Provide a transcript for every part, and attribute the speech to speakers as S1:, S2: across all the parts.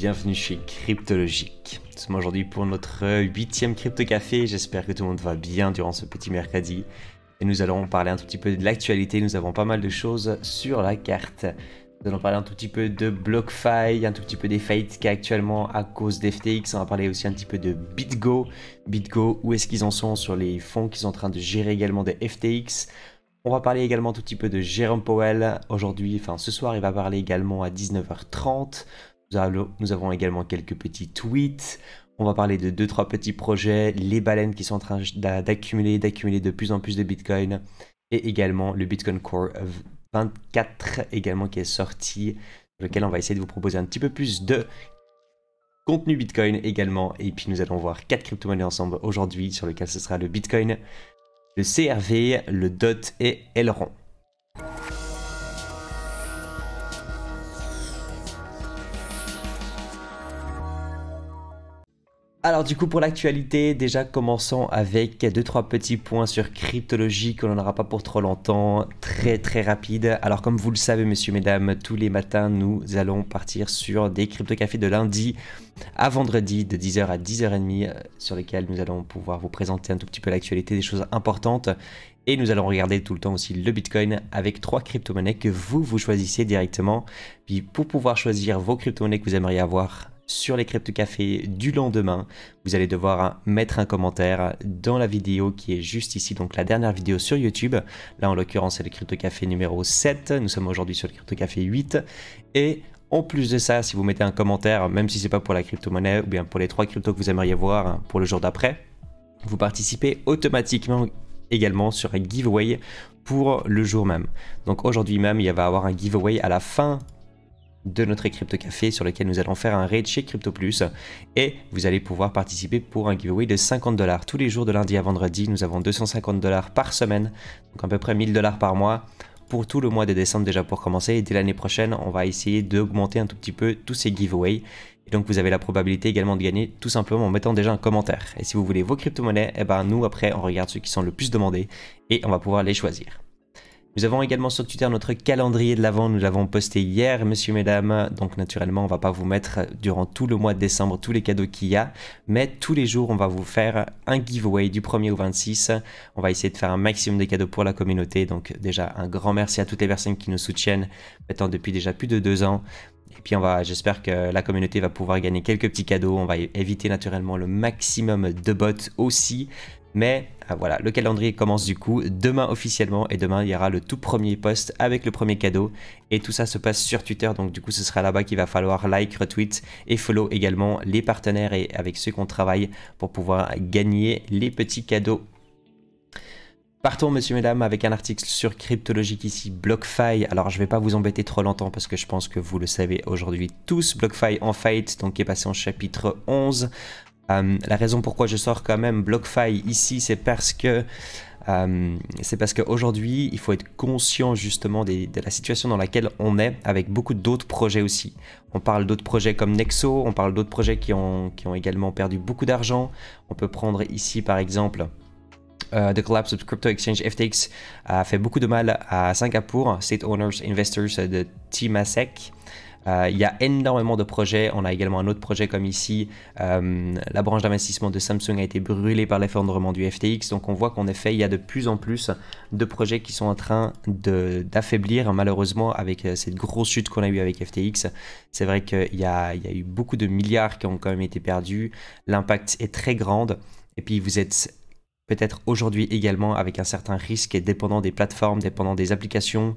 S1: bienvenue chez Cryptologique. Nous sommes aujourd'hui pour notre huitième Crypto Café, j'espère que tout le monde va bien durant ce petit mercredi. Et nous allons parler un tout petit peu de l'actualité, nous avons pas mal de choses sur la carte. Nous allons parler un tout petit peu de BlockFi, un tout petit peu des faillites qu'il y a actuellement à cause d'FTX. On va parler aussi un petit peu de BitGo. BitGo, où est-ce qu'ils en sont sur les fonds qu'ils sont en train de gérer également de FTX on va parler également un tout petit peu de Jérôme Powell aujourd'hui, enfin ce soir il va parler également à 19h30. Nous avons également quelques petits tweets. On va parler de 2-3 petits projets, les baleines qui sont en train d'accumuler, d'accumuler de plus en plus de Bitcoin. Et également le Bitcoin Core 24 également qui est sorti, sur lequel on va essayer de vous proposer un petit peu plus de contenu Bitcoin également. Et puis nous allons voir 4 crypto-monnaies ensemble aujourd'hui, sur lequel ce sera le Bitcoin, le CRV, le DOT et Elrond. Alors du coup pour l'actualité, déjà commençons avec deux trois petits points sur cryptologie que l'on n'aura pas pour trop longtemps, très très rapide. Alors comme vous le savez messieurs, mesdames, tous les matins nous allons partir sur des crypto-cafés de lundi à vendredi de 10h à 10h30 euh, sur lesquels nous allons pouvoir vous présenter un tout petit peu l'actualité, des choses importantes et nous allons regarder tout le temps aussi le Bitcoin avec trois crypto-monnaies que vous vous choisissez directement. Puis pour pouvoir choisir vos crypto-monnaies que vous aimeriez avoir sur les Crypto Café du lendemain. Vous allez devoir mettre un commentaire dans la vidéo qui est juste ici, donc la dernière vidéo sur YouTube. Là, en l'occurrence, c'est le Crypto Café numéro 7. Nous sommes aujourd'hui sur le Crypto Café 8. Et en plus de ça, si vous mettez un commentaire, même si c'est pas pour la crypto-monnaie ou bien pour les trois cryptos que vous aimeriez voir pour le jour d'après, vous participez automatiquement également sur un giveaway pour le jour même. Donc aujourd'hui même, il va y avoir un giveaway à la fin de notre Crypto Café sur lequel nous allons faire un raid chez Crypto Plus et vous allez pouvoir participer pour un giveaway de 50 dollars tous les jours de lundi à vendredi. Nous avons 250 dollars par semaine, donc à peu près 1000 dollars par mois pour tout le mois de décembre déjà pour commencer et dès l'année prochaine on va essayer d'augmenter un tout petit peu tous ces giveaways et donc vous avez la probabilité également de gagner tout simplement en mettant déjà un commentaire et si vous voulez vos crypto-monnaies et eh ben nous après on regarde ceux qui sont le plus demandés et on va pouvoir les choisir. Nous avons également sur Twitter notre calendrier de l'avant, nous l'avons posté hier, messieurs, mesdames. Donc naturellement, on ne va pas vous mettre durant tout le mois de décembre tous les cadeaux qu'il y a, mais tous les jours, on va vous faire un giveaway du 1er au 26. On va essayer de faire un maximum de cadeaux pour la communauté. Donc déjà, un grand merci à toutes les personnes qui nous soutiennent maintenant depuis déjà plus de deux ans. Et puis on va, j'espère que la communauté va pouvoir gagner quelques petits cadeaux. On va éviter naturellement le maximum de bots aussi. Mais ah, voilà, le calendrier commence du coup demain officiellement et demain il y aura le tout premier post avec le premier cadeau. Et tout ça se passe sur Twitter, donc du coup ce sera là-bas qu'il va falloir like, retweet et follow également les partenaires et avec ceux qu'on travaille pour pouvoir gagner les petits cadeaux Partons, messieurs, mesdames, avec un article sur cryptologique ici, BlockFi. Alors, je ne vais pas vous embêter trop longtemps parce que je pense que vous le savez aujourd'hui tous. BlockFi en fight, donc qui est passé en chapitre 11. Euh, la raison pourquoi je sors quand même BlockFi ici, c'est parce que euh, c'est parce qu'aujourd'hui, il faut être conscient justement de la situation dans laquelle on est avec beaucoup d'autres projets aussi. On parle d'autres projets comme Nexo, on parle d'autres projets qui ont, qui ont également perdu beaucoup d'argent. On peut prendre ici par exemple euh, the collapse of crypto exchange FTX a fait beaucoup de mal à Singapour, State Owners Investors de Timasek. Euh, il y a énormément de projets. On a également un autre projet comme ici. Euh, la branche d'investissement de Samsung a été brûlée par l'effondrement du FTX. Donc on voit qu'en effet, il y a de plus en plus de projets qui sont en train d'affaiblir malheureusement avec euh, cette grosse chute qu'on a eue avec FTX. C'est vrai qu'il y, y a, eu beaucoup de milliards qui ont quand même été perdus. L'impact est très grand. Et puis vous êtes peut-être aujourd'hui également avec un certain risque et dépendant des plateformes, dépendant des applications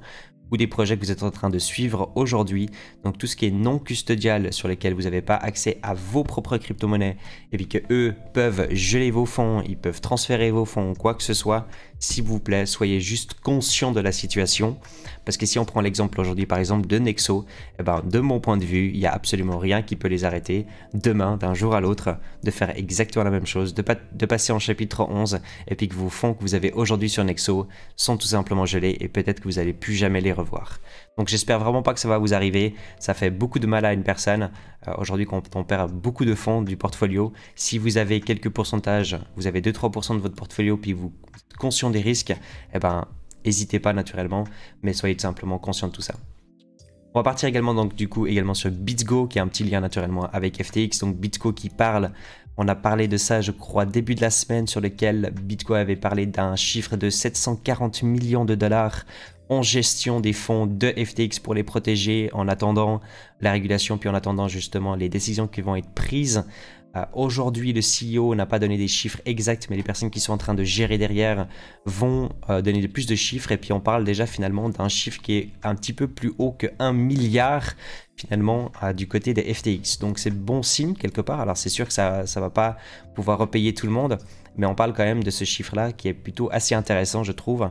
S1: ou des projets que vous êtes en train de suivre aujourd'hui. Donc tout ce qui est non custodial sur lesquels vous n'avez pas accès à vos propres crypto-monnaies et puis que eux peuvent geler vos fonds, ils peuvent transférer vos fonds, quoi que ce soit, s'il vous plaît, soyez juste conscient de la situation. Parce que si on prend l'exemple aujourd'hui par exemple de Nexo, eh ben, de mon point de vue, il n'y a absolument rien qui peut les arrêter demain, d'un jour à l'autre, de faire exactement la même chose, de, pas, de passer en chapitre 11 et puis que vos fonds que vous avez aujourd'hui sur Nexo sont tout simplement gelés et peut-être que vous n'allez plus jamais les voir Donc j'espère vraiment pas que ça va vous arriver. Ça fait beaucoup de mal à une personne. Euh, aujourd'hui, quand on perd beaucoup de fonds du portfolio, si vous avez quelques pourcentages, vous avez 2-3% de votre portfolio, puis vous êtes conscient des risques, eh ben, n'hésitez pas naturellement, mais soyez tout simplement conscient de tout ça. On va partir également donc du coup également sur bitgo qui est un petit lien naturellement avec FTX. Donc BitGo qui parle, on a parlé de ça je crois début de la semaine sur lequel BitGo avait parlé d'un chiffre de 740 millions de dollars en gestion des fonds de FTX pour les protéger en attendant la régulation, puis en attendant justement les décisions qui vont être prises. Euh, aujourd'hui, le CEO n'a pas donné des chiffres exacts, mais les personnes qui sont en train de gérer derrière vont euh, donner de plus de chiffres. Et puis on parle déjà finalement d'un chiffre qui est un petit peu plus haut que 1 milliard finalement euh, du côté des FTX. Donc c'est bon signe quelque part. Alors c'est sûr que ça ne va pas pouvoir repayer tout le monde, mais on parle quand même de ce chiffre-là qui est plutôt assez intéressant, je trouve.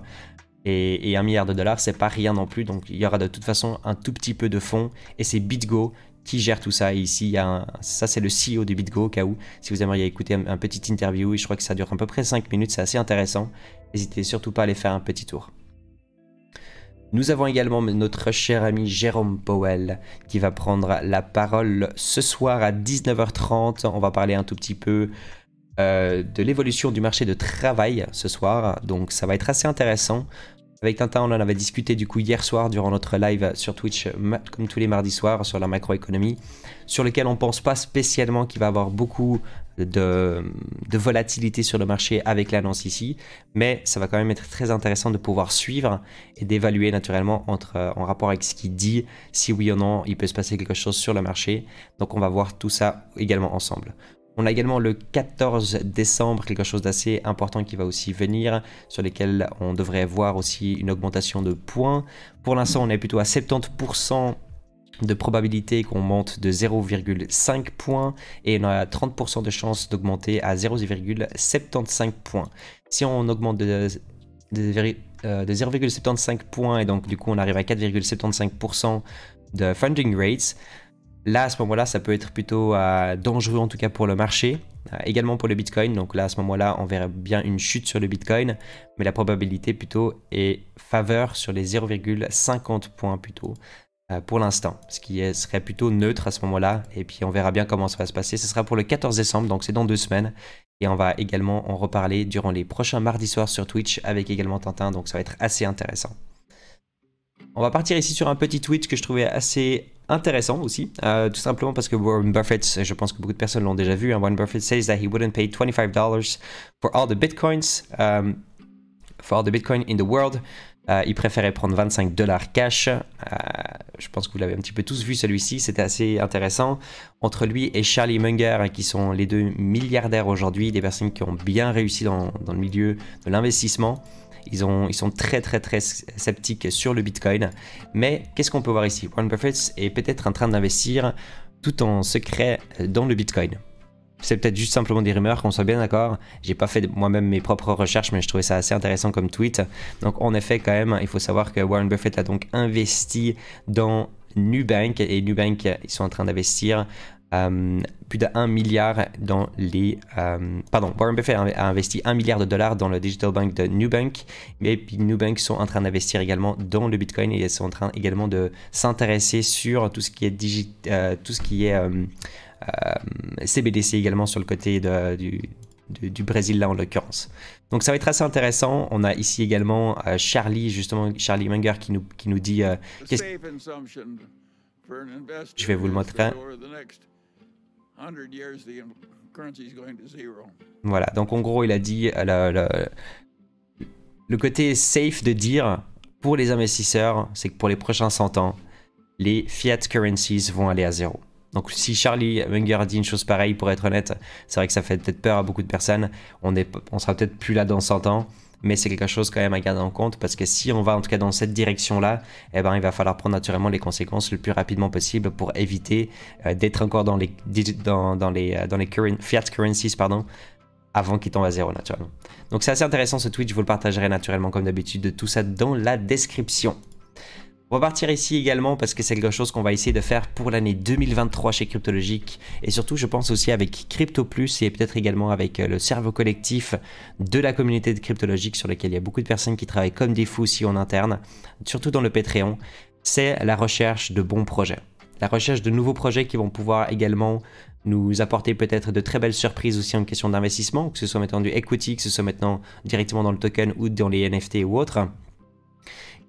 S1: Et, un milliard de dollars, c'est pas rien non plus. Donc il y aura de toute façon un tout petit peu de fonds. Et c'est BitGo qui gère tout ça. Et ici, ça, c'est le CEO de BitGo, au cas où, si vous aimeriez écouter un, un, petit interview. Et je crois que ça dure à peu près 5 minutes. C'est assez intéressant. N'hésitez surtout pas à aller faire un petit tour. Nous avons également notre cher ami Jérôme Powell qui va prendre la parole ce soir à 19h30. On va parler un tout petit peu euh, de l'évolution du marché de travail ce soir. Donc ça va être assez intéressant. Avec Tintin, on en avait discuté du coup hier soir durant notre live sur Twitch, comme tous les mardis soirs, sur la macroéconomie, sur lequel on ne pense pas spécialement qu'il va avoir beaucoup de, volatilité sur le marché avec l'annonce ici, mais ça va quand même être très intéressant de pouvoir suivre et d'évaluer naturellement entre, euh, en rapport avec ce qu'il dit, si oui ou non il peut se passer quelque chose sur le marché. Donc on va voir tout ça également ensemble. On a également le 14 décembre quelque chose d'assez important qui va aussi venir, sur lesquels on devrait voir aussi une augmentation de points. Pour l'instant, on est plutôt à 70% de probabilité qu'on monte de 0,5 points et on a 30% de chance d'augmenter à 0,75 points. Si on augmente de, de 0,75 euh, points et donc du coup on arrive à 4,75% de funding rates, Là, à ce moment-là, ça peut être plutôt euh, dangereux, en tout cas pour le marché, euh, également pour le Bitcoin. Donc là, à ce moment-là, on verrait bien une chute sur le Bitcoin, mais la probabilité plutôt est faveur sur les 0,50 points plutôt euh, pour l'instant, ce qui serait plutôt neutre à ce moment-là. Et puis on verra bien comment ça va se passer. Ce sera pour le 14 décembre, donc c'est dans deux semaines. Et on va également en reparler durant les prochains mardis soirs sur Twitch avec également Tintin, donc ça va être assez intéressant. On va partir ici sur un petit tweet que je trouvais assez intéressant aussi, euh, tout simplement parce que Warren Buffett, je pense que beaucoup de personnes l'ont déjà vu, hein, Warren Buffett says that he wouldn't pay $25 for all the bitcoins, um, for all the bitcoin in the world. Euh, il préférait prendre 25 dollars cash. Euh, je pense que vous l'avez un petit peu tous vu celui-ci, c'était assez intéressant. Entre lui et Charlie Munger, hein, qui sont les deux milliardaires aujourd'hui, des personnes qui ont bien réussi dans, dans le milieu de l'investissement. Ils, ont, ils sont très très très sceptiques sur le Bitcoin. Mais qu'est-ce qu'on peut voir ici Warren Buffett est peut-être en train d'investir tout en secret dans le Bitcoin. C'est peut-être juste simplement des rumeurs, qu'on soit bien d'accord. J'ai pas fait moi-même mes propres recherches, mais je trouvais ça assez intéressant comme tweet. Donc en effet, quand même, il faut savoir que Warren Buffett a donc investi dans Nubank et Nubank, ils sont en train d'investir euh, plus de 1 milliard dans les... Euh, pardon, Warren Buffett a investi 1 milliard de dollars dans le digital bank de Nubank, mais puis Nubank sont en train d'investir également dans le Bitcoin et sont en train également de s'intéresser sur tout ce qui est, euh, tout ce qui est CBDC également sur le côté du, Brésil là en l'occurrence. Donc ça va être assez intéressant. On a ici également Charlie, justement Charlie Munger qui nous, qui nous dit... Je vais vous le montrer. Voilà, donc en gros, il a dit euh, le côté safe de dire pour les investisseurs, c'est que pour les prochains 100 ans, les fiat currencies vont aller à zéro. Donc si Charlie Munger dit une chose pareille, pour être honnête, c'est vrai que ça fait peut-être peur à beaucoup de personnes. On, est, on sera peut-être plus là dans 100 ans mais c'est quelque chose quand même à garder en compte parce que si on va en tout cas dans cette direction-là, eh ben, il va falloir prendre naturellement les conséquences le plus rapidement possible pour éviter euh, d'être encore dans les, dans, les, euh, fiat currencies pardon, avant qu'il tombe à zéro naturellement. Donc c'est assez intéressant ce tweet, je vous le partagerai naturellement comme d'habitude de tout ça dans la description. On va partir ici également parce que c'est quelque chose qu'on va essayer de faire pour l'année 2023 chez Cryptologique et surtout je pense aussi avec Crypto Plus et peut-être également avec euh, le cerveau collectif de la communauté de Cryptologique sur lequel il y a beaucoup de personnes qui travaillent comme des fous si en interne, surtout dans le Patreon, c'est la recherche de bons projets. La recherche de nouveaux projets qui vont pouvoir également nous apporter peut-être de très belles surprises aussi en question d'investissement, que ce soit maintenant du equity, que ce soit maintenant directement dans le token ou dans les NFT ou autres.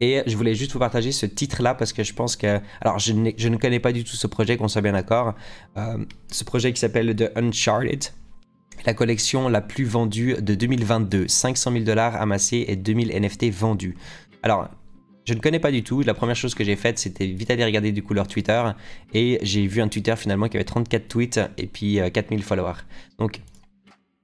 S1: Et je voulais juste vous partager ce titre-là parce que je pense que... Alors, je, ne connais pas du tout ce projet, qu'on soit bien d'accord. Euh, ce projet qui s'appelle The Uncharted. La collection la plus vendue de 2022. 500 000 dollars amassés et 2000 NFT vendus. Alors, je ne connais pas du tout. La première chose que j'ai faite, c'était vite aller regarder du coup leur Twitter. Et j'ai vu un Twitter finalement qui avait 34 tweets et puis 4000 euh, followers. Donc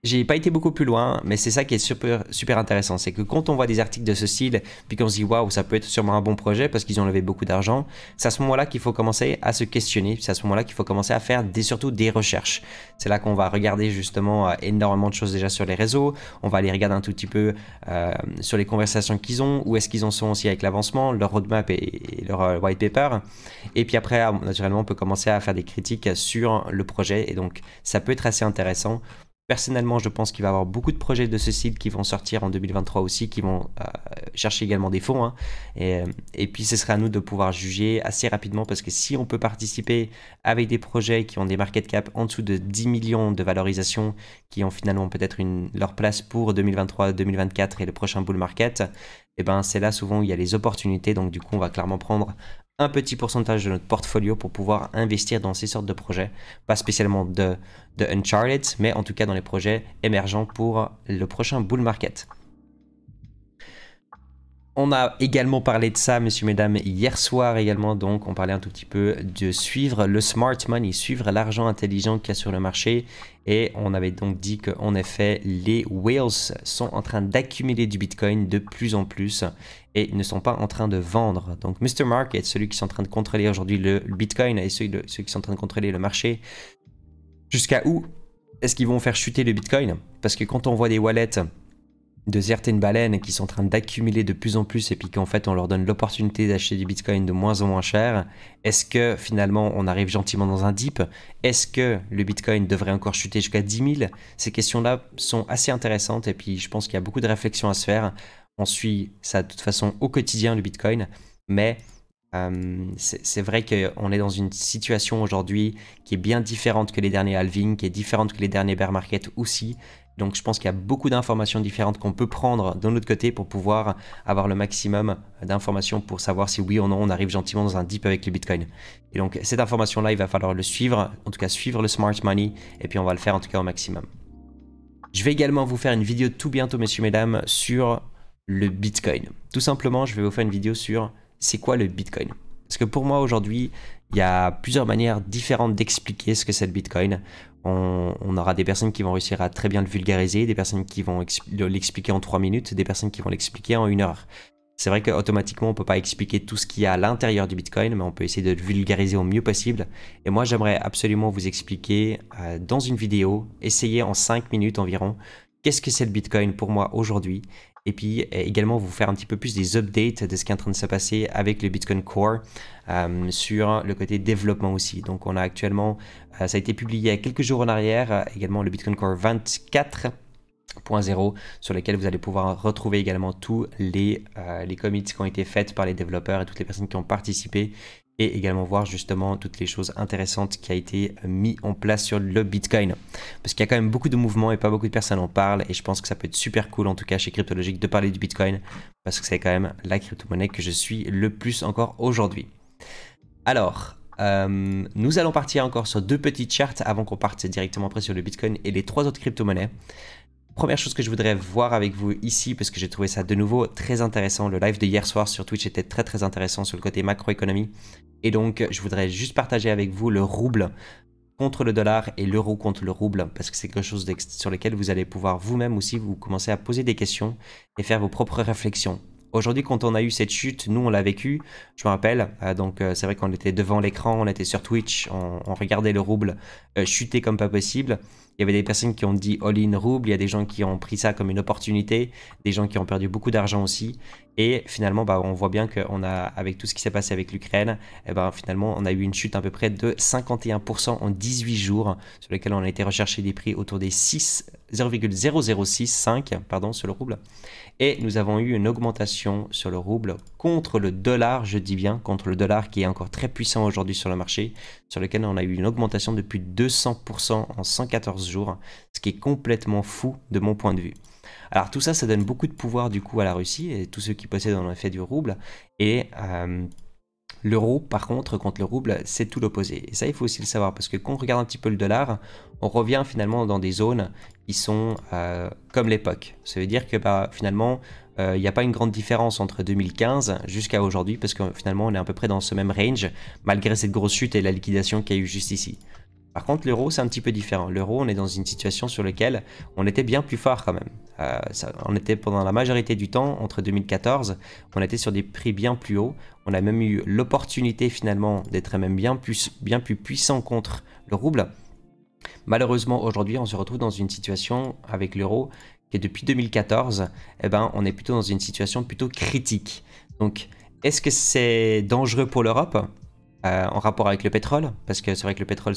S1: j'ai pas été beaucoup plus loin, mais c'est ça qui est super, super intéressant. C'est que quand on voit des articles de ce style, puis qu'on se dit waouh, ça peut être sûrement un bon projet parce qu'ils ont levé beaucoup d'argent, c'est à ce moment-là qu'il faut commencer à se questionner. C'est à ce moment-là qu'il faut commencer à faire des, surtout des recherches. C'est là qu'on va regarder justement euh, énormément de choses déjà sur les réseaux. On va aller regarder un tout petit peu euh, sur les conversations qu'ils ont, où est-ce qu'ils en sont aussi avec l'avancement, leur roadmap et, et leur euh, white paper. Et puis après, naturellement, on peut commencer à faire des critiques sur le projet. Et donc, ça peut être assez intéressant Personnellement, je pense qu'il va y avoir beaucoup de projets de ce site qui vont sortir en 2023 aussi, qui vont euh, chercher également des fonds. Hein. Euh, et, puis, ce sera à nous de pouvoir juger assez rapidement parce que si on peut participer avec des projets qui ont des market cap en dessous de 10 millions de valorisation, qui ont finalement peut-être leur place pour 2023, 2024 et le prochain bull market, et eh ben c'est là souvent où il y a les opportunités. Donc, du coup, on va clairement prendre un petit pourcentage de notre portfolio pour pouvoir investir dans ces sortes de projets, pas spécialement de, de Uncharted, mais en tout cas dans les projets émergents pour le prochain bull market. On a également parlé de ça, messieurs, mesdames, hier soir également. Donc, on parlait un tout petit peu de suivre le smart money, suivre l'argent intelligent qu'il y a sur le marché. Et on avait donc dit qu'en effet, les whales sont en train d'accumuler du bitcoin de plus en plus et ne sont pas en train de vendre. Donc, Mr. Market, celui qui est en train de contrôler aujourd'hui le bitcoin et de ceux qui sont en train de contrôler le marché, jusqu'à où est-ce qu'ils vont faire chuter le bitcoin Parce que quand on voit des wallets de certaines baleines qui sont en train d'accumuler de plus en plus et puis qu'en fait on leur donne l'opportunité d'acheter du bitcoin de moins en moins cher, est-ce que finalement on arrive gentiment dans un dip Est-ce que le bitcoin devrait encore chuter jusqu'à 10 000 Ces questions-là sont assez intéressantes et puis je pense qu'il y a beaucoup de réflexions à se faire. On suit ça de toute façon au quotidien le bitcoin, mais euh, c'est vrai qu'on est dans une situation aujourd'hui qui est bien différente que les derniers halving, qui est différente que les derniers bear market aussi, donc je pense qu'il y a beaucoup d'informations différentes qu'on peut prendre de notre côté pour pouvoir avoir le maximum d'informations pour savoir si oui ou non on arrive gentiment dans un dip avec le Bitcoin. Et donc cette information-là, il va falloir le suivre, en tout cas suivre le smart money, et puis on va le faire en tout cas au maximum. Je vais également vous faire une vidéo tout bientôt, messieurs, mesdames, sur le Bitcoin. Tout simplement, je vais vous faire une vidéo sur c'est quoi le Bitcoin. Parce que pour moi aujourd'hui, il y a plusieurs manières différentes d'expliquer ce que c'est le Bitcoin. On, aura des personnes qui vont réussir à très bien le vulgariser, des personnes qui vont l'expliquer en 3 minutes, des personnes qui vont l'expliquer en 1 heure. C'est vrai qu'automatiquement, on ne peut pas expliquer tout ce qu'il y a à l'intérieur du Bitcoin, mais on peut essayer de le vulgariser au mieux possible. Et moi, j'aimerais absolument vous expliquer euh, dans une vidéo, essayer en 5 minutes environ, qu'est-ce que c'est le Bitcoin pour moi aujourd'hui et puis euh, également vous faire un petit peu plus des updates de ce qui est en train de se passer avec le Bitcoin Core euh, sur le côté développement aussi. Donc on a actuellement, euh, ça a été publié il y a quelques jours en arrière, également le Bitcoin Core 24.0 sur lequel vous allez pouvoir retrouver également tous les, les commits qui ont été faits par les développeurs et toutes les personnes qui ont participé et également voir justement toutes les choses intéressantes qui a été euh, mis en place sur le Bitcoin. Parce qu'il y a quand même beaucoup de mouvements et pas beaucoup de personnes en parlent et je pense que ça peut être super cool en tout cas chez Cryptologique de parler du Bitcoin parce que c'est quand même la crypto-monnaie que je suis le plus encore aujourd'hui. Alors, euh, nous allons partir encore sur deux petites chartes avant qu'on parte directement après sur le Bitcoin et les trois autres crypto-monnaies première chose que je voudrais voir avec vous ici, parce que j'ai trouvé ça de nouveau très intéressant, le live de hier soir sur Twitch était très très intéressant sur le côté macroéconomie. Et donc, je voudrais juste partager avec vous le rouble contre le dollar et l'euro contre le rouble, parce que c'est quelque chose sur lequel vous allez pouvoir vous-même aussi vous commencer à poser des questions et faire vos propres réflexions. Aujourd'hui, quand on a eu cette chute, nous on l'a vécu, je me rappelle, euh, donc euh, c'est vrai qu'on était devant l'écran, on était sur Twitch, on, regardait le rouble euh, chuter comme pas possible, il y avait des personnes qui ont dit all-in rouble, il y a des gens qui ont pris ça comme une opportunité, des gens qui ont perdu beaucoup d'argent aussi. Et finalement, bah, on voit bien qu'on a, avec tout ce qui s'est passé avec l'Ukraine, eh ben, finalement, on a eu une chute à peu près de 51% en 18 jours, sur lequel on a été recherché des prix autour des 0,0065 pardon, sur le rouble. Et nous avons eu une augmentation sur le rouble contre le dollar, je dis bien, contre le dollar qui est encore très puissant aujourd'hui sur le marché, sur lequel on a eu une augmentation de plus de 200% en 114 jours, ce qui est complètement fou de mon point de vue. Alors tout ça, ça donne beaucoup de pouvoir du coup à la Russie et tous ceux qui possèdent en effet du rouble. Et euh, l'euro, par contre, contre le rouble, c'est tout l'opposé. Et ça, il faut aussi le savoir parce que quand on regarde un petit peu le dollar, on revient finalement dans des zones qui sont euh, comme l'époque. Ça veut dire que bah, finalement, euh, il n'y a pas une grande différence entre 2015 jusqu'à aujourd'hui parce que finalement, on est à peu près dans ce même range malgré cette grosse chute et la liquidation qu'il y a eu juste ici. Par contre, l'euro, c'est un petit peu différent. L'euro, on est dans une situation sur laquelle on était bien plus fort quand même. Euh, on était pendant la majorité du temps, entre 2014, on était sur des prix bien plus hauts. On a même eu l'opportunité finalement d'être même bien plus, bien plus puissant contre le rouble. Malheureusement, aujourd'hui, on se retrouve dans une situation avec l'euro qui depuis 2014, eh ben, on est plutôt dans une situation plutôt critique. Donc, est-ce que c'est dangereux pour l'Europe euh, en rapport avec le pétrole, parce que c'est vrai que le pétrole,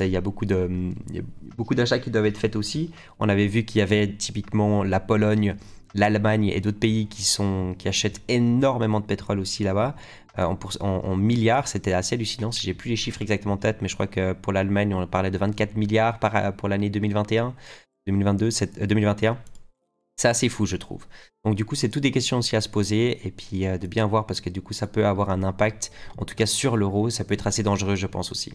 S1: il y a beaucoup d'achats qui doivent être faits aussi. On avait vu qu'il y avait typiquement la Pologne, l'Allemagne et d'autres pays qui, sont, qui achètent énormément de pétrole aussi là-bas. Euh, en, milliards, c'était assez hallucinant. Si j'ai plus les chiffres exactement en tête, mais je crois que pour l'Allemagne, on parlait de 24 milliards par, pour l'année 2021, 2022, 2021. C'est assez fou, je trouve. Donc du coup, c'est toutes des questions aussi à se poser et puis euh, de bien voir parce que du coup, ça peut avoir un impact, en tout cas sur l'euro, ça peut être assez dangereux, je pense aussi.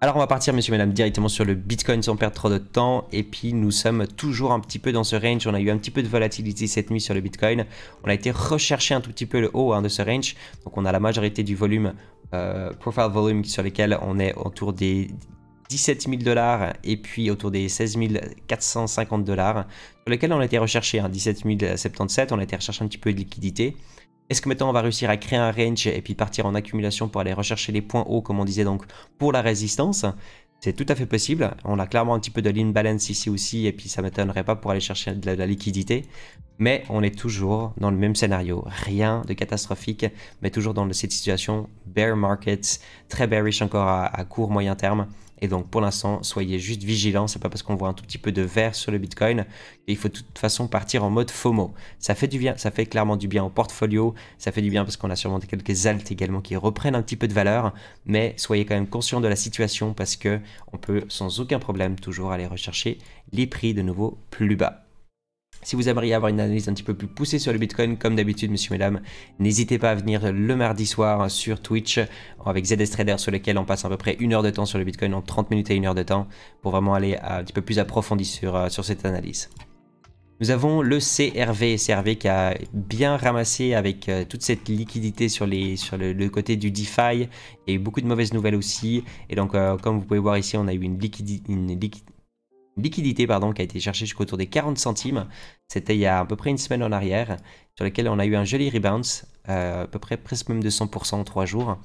S1: Alors on va partir, messieurs, madame directement sur le Bitcoin sans perdre trop de temps. Et puis nous sommes toujours un petit peu dans ce range. On a eu un petit peu de volatilité cette nuit sur le Bitcoin. On a été rechercher un tout petit peu le haut hein, de ce range. Donc on a la majorité du volume, euh, profile volume sur lequel on est autour des 17 000 dollars et puis autour des 16 450 dollars, sur lesquels on a été recherché, 17 hein, 077, on a été recherché un petit peu de liquidité. Est-ce que maintenant on va réussir à créer un range et puis partir en accumulation pour aller rechercher les points hauts, comme on disait donc, pour la résistance c'est tout à fait possible. On a clairement un petit peu de lean balance ici aussi, et puis ça ne m'étonnerait pas pour aller chercher de la, liquidité. Mais on est toujours dans le même scénario. Rien de catastrophique, mais toujours dans cette situation bear market, très bearish encore à court, moyen terme. Et donc pour l'instant, soyez juste vigilants, c'est pas parce qu'on voit un tout petit peu de vert sur le Bitcoin, qu'il faut de toute façon partir en mode FOMO. Ça fait du bien, ça fait clairement du bien au portfolio, ça fait du bien parce qu'on a sûrement quelques alt également qui reprennent un petit peu de valeur, mais soyez quand même conscient de la situation parce que on peut sans aucun problème toujours aller rechercher les prix de nouveau plus bas. Si vous aimeriez avoir une analyse un petit peu plus poussée sur le Bitcoin, comme d'habitude, monsieur, mesdames, n'hésitez pas à venir le mardi soir sur Twitch avec ZS Trader, sur lequel on passe à peu près une heure de temps sur le Bitcoin, en 30 minutes et une heure de temps, pour vraiment aller un petit peu plus approfondi sur, euh, sur cette analyse. Nous avons le CRV, CRV qui a bien ramassé avec euh, toute cette liquidité sur, les, sur le, côté du DeFi. et beaucoup de mauvaises nouvelles aussi. Et donc, euh, comme vous pouvez voir ici, on a eu une liquidité liquidité pardon, qui a été cherchée jusqu'au tour des 40 centimes. C'était il y a à peu près une semaine en arrière, sur laquelle on a eu un joli rebound, euh, à peu près presque même de 100% en 3 jours.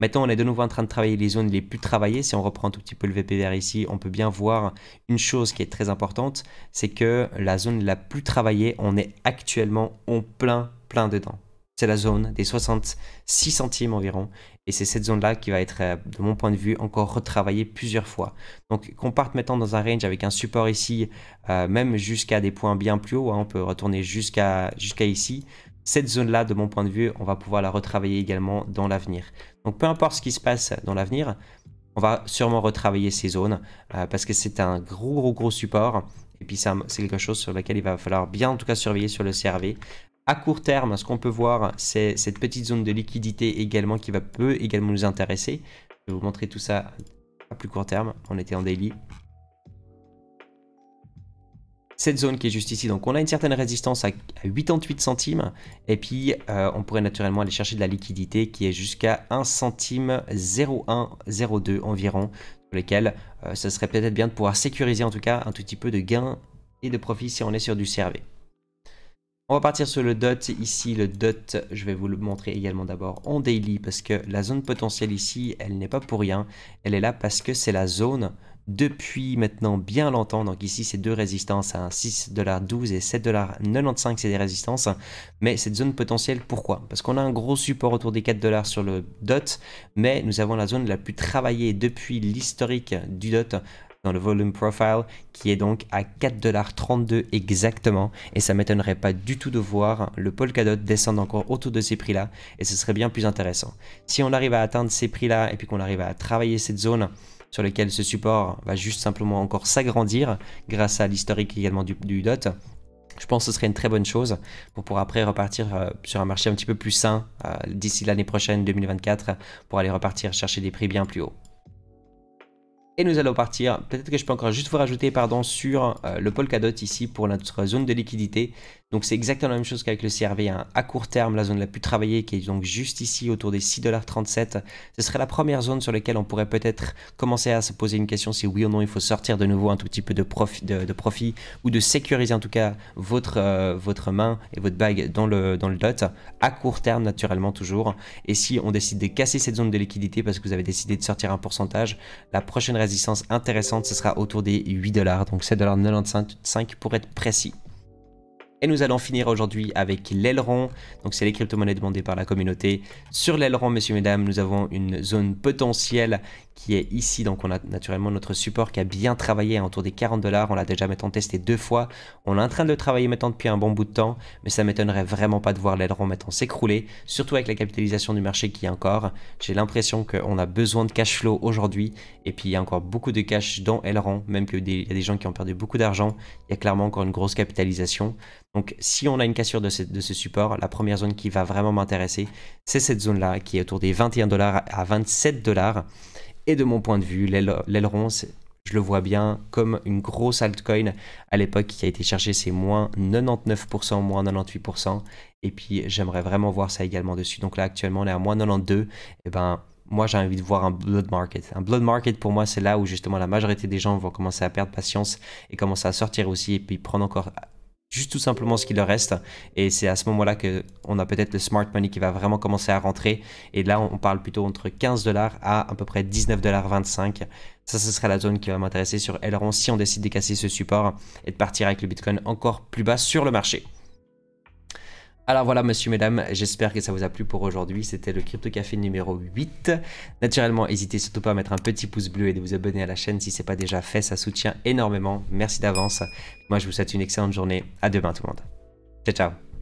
S1: Maintenant, on est de nouveau en train de travailler les zones les plus travaillées. Si on reprend un tout petit peu le VPVR ici, on peut bien voir une chose qui est très importante, c'est que la zone la plus travaillée, on est actuellement en plein, plein dedans la zone des 66 centimes environ. Et c'est cette zone-là qui va être, euh, de mon point de vue, encore retravaillée plusieurs fois. Donc qu'on parte maintenant dans un range avec un support ici, euh, même jusqu'à des points bien plus haut hein, on peut retourner jusqu'à jusqu'à ici. Cette zone-là, de mon point de vue, on va pouvoir la retravailler également dans l'avenir. Donc peu importe ce qui se passe dans l'avenir, on va sûrement retravailler ces zones euh, parce que c'est un gros gros gros support et puis c'est quelque chose sur lequel il va falloir bien en tout cas surveiller sur le CRV à court terme, ce qu'on peut voir, c'est cette petite zone de liquidité également qui va peut également nous intéresser. Je vais vous montrer tout ça à plus court terme. On était en daily. Cette zone qui est juste ici, donc on a une certaine résistance à 88 centimes et puis euh, on pourrait naturellement aller chercher de la liquidité qui est jusqu'à 1 centime 0,2 environ, sur lesquels euh, ce serait peut-être bien de pouvoir sécuriser en tout cas un tout petit peu de gains et de profit si on est sur du CRV. On va partir sur le dot ici, le dot, je vais vous le montrer également d'abord en daily parce que la zone potentielle ici, elle n'est pas pour rien, elle est là parce que c'est la zone depuis maintenant bien longtemps, donc ici c'est deux résistances à hein. 6,12$ et 7,95$ c'est des résistances, mais cette zone potentielle pourquoi Parce qu'on a un gros support autour des 4$ sur le dot, mais nous avons la zone la plus travaillée depuis l'historique du dot, dans le volume profile qui est donc à 4,32$ exactement et ça m'étonnerait pas du tout de voir le Polkadot descendre encore autour de ces prix là et ce serait bien plus intéressant. Si on arrive à atteindre ces prix là et puis qu'on arrive à travailler cette zone sur laquelle ce support va juste simplement encore s'agrandir grâce à l'historique également du, DOT, je pense que ce serait une très bonne chose pour pouvoir après repartir euh, sur un marché un petit peu plus sain euh, d'ici l'année prochaine 2024 pour aller repartir chercher des prix bien plus hauts. Et nous allons partir. Peut-être que je peux encore juste vous rajouter, pardon, sur le euh, le Polkadot ici pour notre zone de liquidité. Donc c'est exactement la même chose qu'avec le CRV. Hein. À court terme, la zone la plus travaillée qui est donc juste ici autour des 6,37$, ce serait la première zone sur laquelle on pourrait peut-être commencer à se poser une question si oui ou non il faut sortir de nouveau un tout petit peu de, de, profit ou de sécuriser en tout cas votre, euh, votre main et votre bague dans le, dans le dot. À court terme, naturellement toujours. Et si on décide de casser cette zone de liquidité parce que vous avez décidé de sortir un pourcentage, la prochaine résistance intéressante, ce sera autour des 8$, donc 7,95$ pour être précis. Et nous allons finir aujourd'hui avec l'aileron. Donc c'est les crypto-monnaies demandées par la communauté. Sur l'aileron, messieurs, mesdames, nous avons une zone potentielle qui est ici. Donc on a naturellement notre support qui a bien travaillé hein, autour des 40 dollars. On l'a déjà maintenant testé deux fois. On est en train de le travailler maintenant depuis un bon bout de temps. Mais ça m'étonnerait vraiment pas de voir l'aileron maintenant s'écrouler. Surtout avec la capitalisation du marché qui est encore. J'ai l'impression qu'on a besoin de cash flow aujourd'hui. Et puis il y a encore beaucoup de cash dans l'aileron. Même qu'il y a des gens qui ont perdu beaucoup d'argent. Il y a clairement encore une grosse capitalisation. Donc si on a une cassure de ce, support, la première zone qui va vraiment m'intéresser, c'est cette zone-là qui est autour des 21 dollars à 27 dollars. Et de mon point de vue, l'aileron, je le vois bien comme une grosse altcoin à l'époque qui a été chargée, c'est moins 99%, moins 98%. Et puis j'aimerais vraiment voir ça également dessus. Donc là actuellement on est à moins 92. Et eh ben moi j'ai envie de voir un blood market. Un blood market pour moi c'est là où justement la majorité des gens vont commencer à perdre patience et commencer à sortir aussi et puis prendre encore juste tout simplement ce qui leur reste. Et c'est à ce moment-là qu'on a peut-être le smart money qui va vraiment commencer à rentrer. Et là, on parle plutôt entre 15 dollars à à peu près 19 dollars 25. Ça, ce sera la zone qui va m'intéresser sur Elron si on décide de casser ce support et de partir avec le Bitcoin encore plus bas sur le marché. Alors voilà, monsieur, mesdames, j'espère que ça vous a plu pour aujourd'hui. C'était le Crypto Café numéro 8. Naturellement, n'hésitez surtout pas à mettre un petit pouce bleu et de vous abonner à la chaîne si ce n'est pas déjà fait. Ça soutient énormément. Merci d'avance. Moi, je vous souhaite une excellente journée. À demain, tout le monde. Ciao, ciao.